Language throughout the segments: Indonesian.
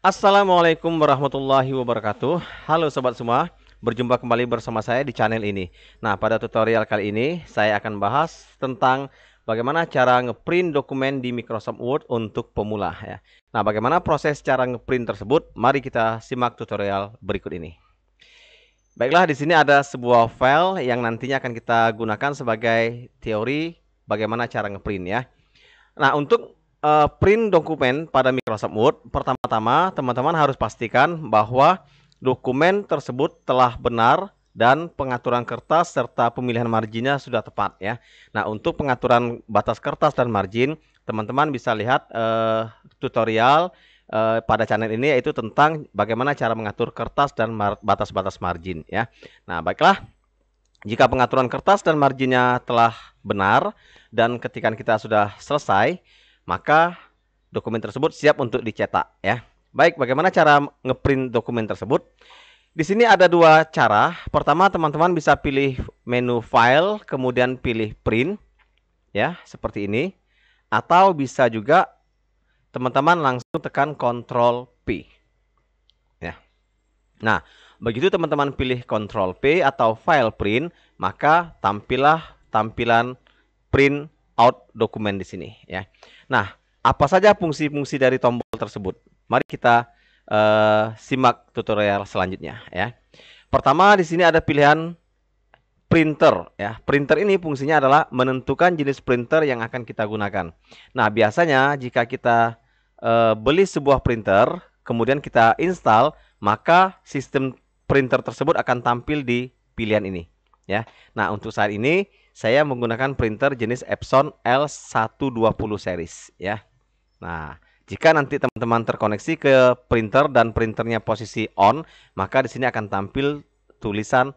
Assalamualaikum warahmatullahi wabarakatuh Halo sobat semua Berjumpa kembali bersama saya di channel ini Nah pada tutorial kali ini Saya akan bahas tentang Bagaimana cara ngeprint dokumen di Microsoft Word untuk pemula ya. Nah bagaimana proses cara ngeprint tersebut Mari kita simak tutorial berikut ini Baiklah di sini ada sebuah file yang nantinya akan kita gunakan sebagai teori bagaimana cara ngeprint ya Nah untuk uh, print dokumen pada Microsoft Word, pertama-tama teman-teman harus pastikan bahwa dokumen tersebut telah benar dan pengaturan kertas serta pemilihan marginnya sudah tepat ya. Nah, untuk pengaturan batas kertas dan margin, teman-teman bisa lihat uh, tutorial uh, pada channel ini yaitu tentang bagaimana cara mengatur kertas dan batas-batas mar margin ya. Nah, baiklah. Jika pengaturan kertas dan marginnya telah benar dan ketika kita sudah selesai, maka dokumen tersebut siap untuk dicetak ya. Baik, bagaimana cara ngeprint dokumen tersebut? Di sini ada dua cara. Pertama, teman-teman bisa pilih menu file, kemudian pilih print ya, seperti ini. Atau bisa juga teman-teman langsung tekan Ctrl P. Ya. Nah, begitu teman-teman pilih Ctrl P atau file print, maka tampillah tampilan print out dokumen di sini ya. Nah, apa saja fungsi-fungsi dari tombol tersebut? Mari kita uh, simak tutorial selanjutnya ya. Pertama di sini ada pilihan printer ya. Printer ini fungsinya adalah menentukan jenis printer yang akan kita gunakan. Nah, biasanya jika kita uh, beli sebuah printer, kemudian kita install, maka sistem printer tersebut akan tampil di pilihan ini ya. Nah, untuk saat ini saya menggunakan printer jenis Epson L120 series ya. Nah, jika nanti teman-teman terkoneksi ke printer dan printernya posisi on, maka di sini akan tampil tulisan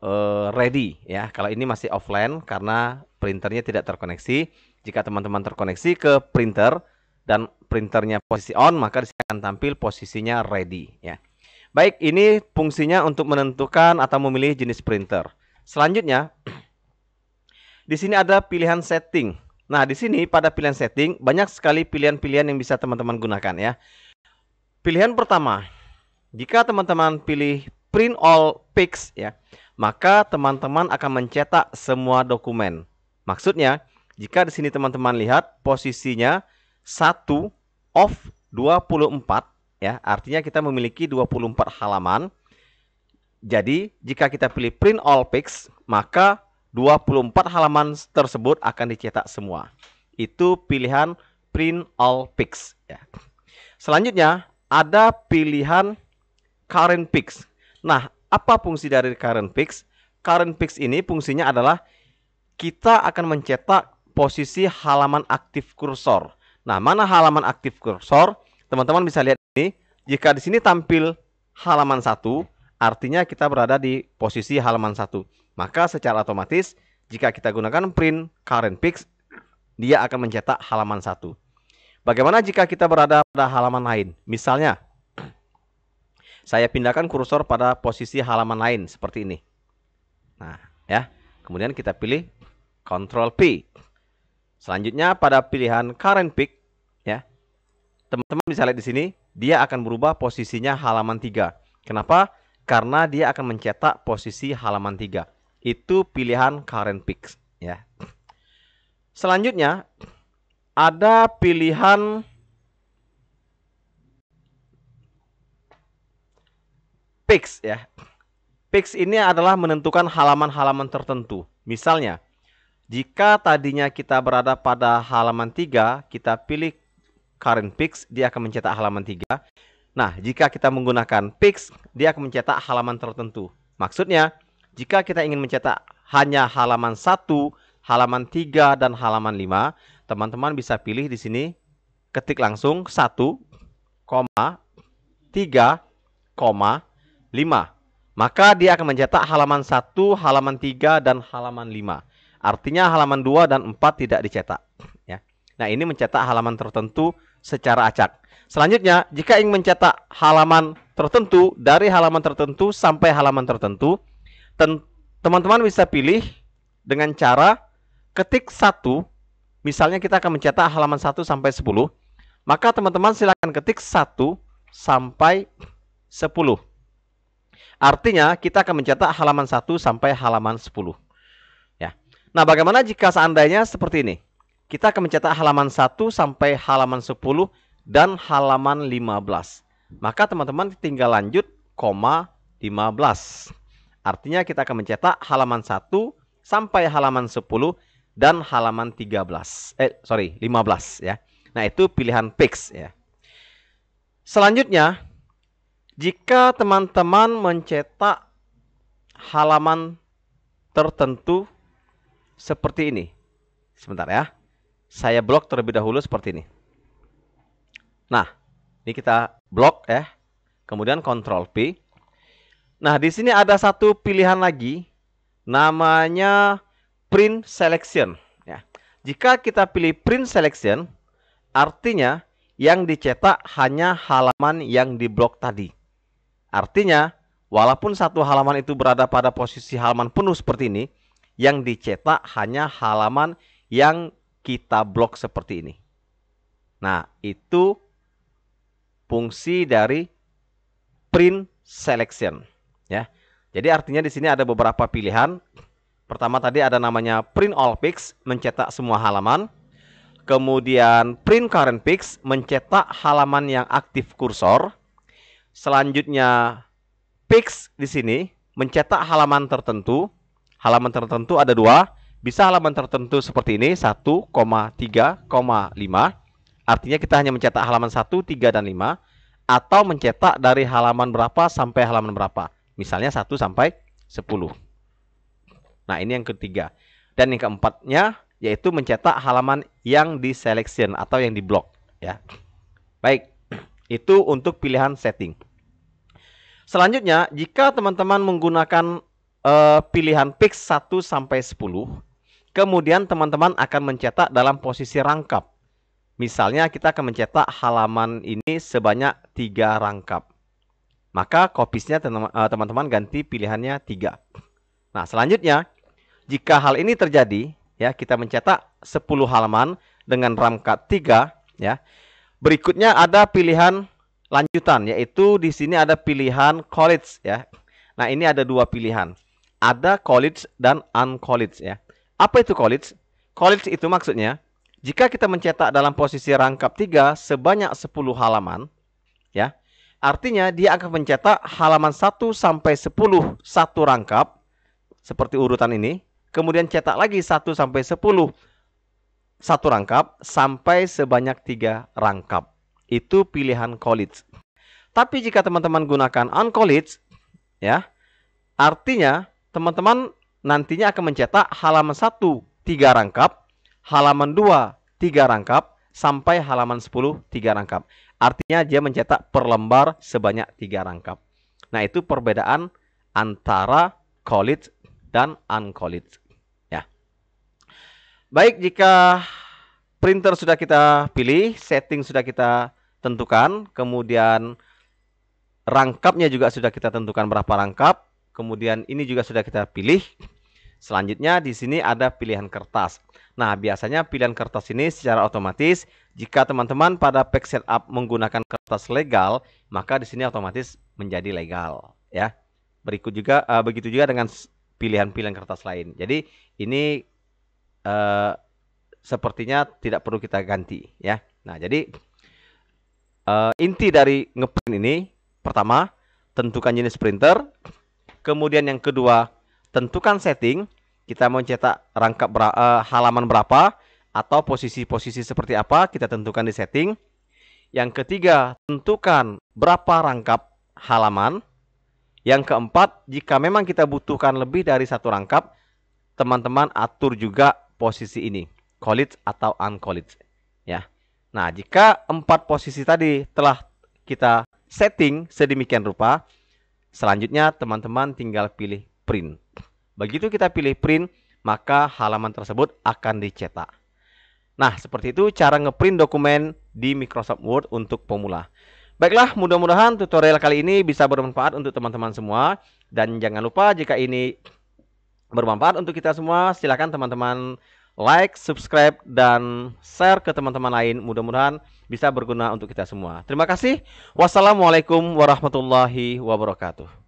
uh, ready ya. Kalau ini masih offline karena printernya tidak terkoneksi. Jika teman-teman terkoneksi ke printer dan printernya posisi on, maka di sini akan tampil posisinya ready ya. Baik, ini fungsinya untuk menentukan atau memilih jenis printer. Selanjutnya, Di sini ada pilihan setting. Nah, di sini pada pilihan setting banyak sekali pilihan-pilihan yang bisa teman-teman gunakan ya. Pilihan pertama, jika teman-teman pilih print all pics ya, maka teman-teman akan mencetak semua dokumen. Maksudnya, jika di sini teman-teman lihat posisinya 1 of 24 ya, artinya kita memiliki 24 halaman. Jadi, jika kita pilih print all pics, maka 24 halaman tersebut akan dicetak semua. Itu pilihan print all pics ya. Selanjutnya ada pilihan current pics. Nah, apa fungsi dari current pics? Current pics ini fungsinya adalah kita akan mencetak posisi halaman aktif kursor. Nah, mana halaman aktif kursor? Teman-teman bisa lihat ini. Jika di sini tampil halaman 1, artinya kita berada di posisi halaman 1. Maka secara otomatis jika kita gunakan print current pix, dia akan mencetak halaman satu. Bagaimana jika kita berada pada halaman lain? Misalnya, saya pindahkan kursor pada posisi halaman lain seperti ini. Nah, ya. Kemudian kita pilih Ctrl P. Selanjutnya pada pilihan current pick ya. Teman-teman bisa lihat di sini, dia akan berubah posisinya halaman 3. Kenapa? Karena dia akan mencetak posisi halaman 3 itu pilihan current picks ya. Selanjutnya ada pilihan picks ya. Picks ini adalah menentukan halaman-halaman tertentu. Misalnya, jika tadinya kita berada pada halaman 3, kita pilih current picks, dia akan mencetak halaman 3. Nah, jika kita menggunakan picks, dia akan mencetak halaman tertentu. Maksudnya, jika kita ingin mencetak hanya halaman 1, halaman 3 dan halaman 5, teman-teman bisa pilih di sini ketik langsung 1, 3, 5. Maka dia akan mencetak halaman 1, halaman 3, dan halaman 5. Artinya halaman 2 dan 4 tidak dicetak. Ya. Nah ini mencetak halaman tertentu secara acak. Selanjutnya, jika ingin mencetak halaman tertentu dari halaman tertentu sampai halaman tertentu, teman-teman bisa pilih dengan cara ketik satu. Misalnya kita akan mencetak halaman 1 sampai 10. Maka teman-teman silakan ketik 1 sampai 10. Artinya kita akan mencetak halaman 1 sampai halaman 10. Ya. Nah, bagaimana jika seandainya seperti ini? Kita akan mencetak halaman 1 sampai halaman 10 dan halaman 15. Maka teman-teman tinggal lanjut koma 15. Artinya kita akan mencetak halaman 1 sampai halaman 10 dan halaman 13. Eh, sorry, 15 ya. Nah, itu pilihan fix ya. Selanjutnya, jika teman-teman mencetak halaman tertentu seperti ini. Sebentar ya. Saya blok terlebih dahulu seperti ini. Nah, ini kita blok ya. Kemudian Ctrl P. Nah, di sini ada satu pilihan lagi namanya print selection ya. Jika kita pilih print selection artinya yang dicetak hanya halaman yang diblok tadi. Artinya, walaupun satu halaman itu berada pada posisi halaman penuh seperti ini, yang dicetak hanya halaman yang kita blok seperti ini. Nah, itu fungsi dari print selection ya. Jadi artinya di sini ada beberapa pilihan. Pertama tadi ada namanya print all pics, mencetak semua halaman. Kemudian print current pics, mencetak halaman yang aktif kursor. Selanjutnya pics di sini mencetak halaman tertentu. Halaman tertentu ada dua, bisa halaman tertentu seperti ini 1,3,5. Artinya kita hanya mencetak halaman 1, 3 dan 5 atau mencetak dari halaman berapa sampai halaman berapa. Misalnya 1 sampai 10. Nah, ini yang ketiga. Dan yang keempatnya yaitu mencetak halaman yang di selection atau yang di block ya. Baik, itu untuk pilihan setting. Selanjutnya, jika teman-teman menggunakan uh, pilihan fix 1 sampai 10, kemudian teman-teman akan mencetak dalam posisi rangkap. Misalnya kita akan mencetak halaman ini sebanyak tiga rangkap. Maka kopisnya eh, teman-teman ganti pilihannya 3. Nah, selanjutnya jika hal ini terjadi, ya kita mencetak 10 halaman dengan RAM card 3, ya. Berikutnya ada pilihan lanjutan yaitu di sini ada pilihan college ya. Nah, ini ada dua pilihan. Ada college dan uncollege ya. Apa itu college? College itu maksudnya jika kita mencetak dalam posisi rangkap 3 sebanyak 10 halaman ya. Artinya dia akan mencetak halaman 1 sampai 10 satu rangkap seperti urutan ini. Kemudian cetak lagi 1 sampai 10 satu rangkap sampai sebanyak tiga rangkap. Itu pilihan college. Tapi jika teman-teman gunakan on college ya, artinya teman-teman nantinya akan mencetak halaman 1 tiga rangkap, halaman 2 tiga rangkap, sampai halaman 10 3 rangkap. Artinya dia mencetak per lembar sebanyak 3 rangkap. Nah, itu perbedaan antara college dan uncollege ya. Baik, jika printer sudah kita pilih, setting sudah kita tentukan, kemudian rangkapnya juga sudah kita tentukan berapa rangkap, kemudian ini juga sudah kita pilih. Selanjutnya di sini ada pilihan kertas. Nah, biasanya pilihan kertas ini secara otomatis jika teman-teman pada pack setup menggunakan kertas legal, maka di sini otomatis menjadi legal, ya. Berikut juga uh, begitu juga dengan pilihan-pilihan kertas lain. Jadi, ini uh, sepertinya tidak perlu kita ganti, ya. Nah, jadi uh, inti dari ngeprint ini pertama tentukan jenis printer, kemudian yang kedua tentukan setting kita mau cetak rangkap ber uh, eh, halaman berapa atau posisi-posisi seperti apa kita tentukan di setting. Yang ketiga, tentukan berapa rangkap halaman. Yang keempat, jika memang kita butuhkan lebih dari satu rangkap, teman-teman atur juga posisi ini, college atau uncollege ya. Nah, jika empat posisi tadi telah kita setting sedemikian rupa, selanjutnya teman-teman tinggal pilih print. Begitu kita pilih print, maka halaman tersebut akan dicetak. Nah, seperti itu cara ngeprint dokumen di Microsoft Word untuk pemula. Baiklah, mudah-mudahan tutorial kali ini bisa bermanfaat untuk teman-teman semua. Dan jangan lupa jika ini bermanfaat untuk kita semua, silakan teman-teman like, subscribe, dan share ke teman-teman lain. Mudah-mudahan bisa berguna untuk kita semua. Terima kasih. Wassalamualaikum warahmatullahi wabarakatuh.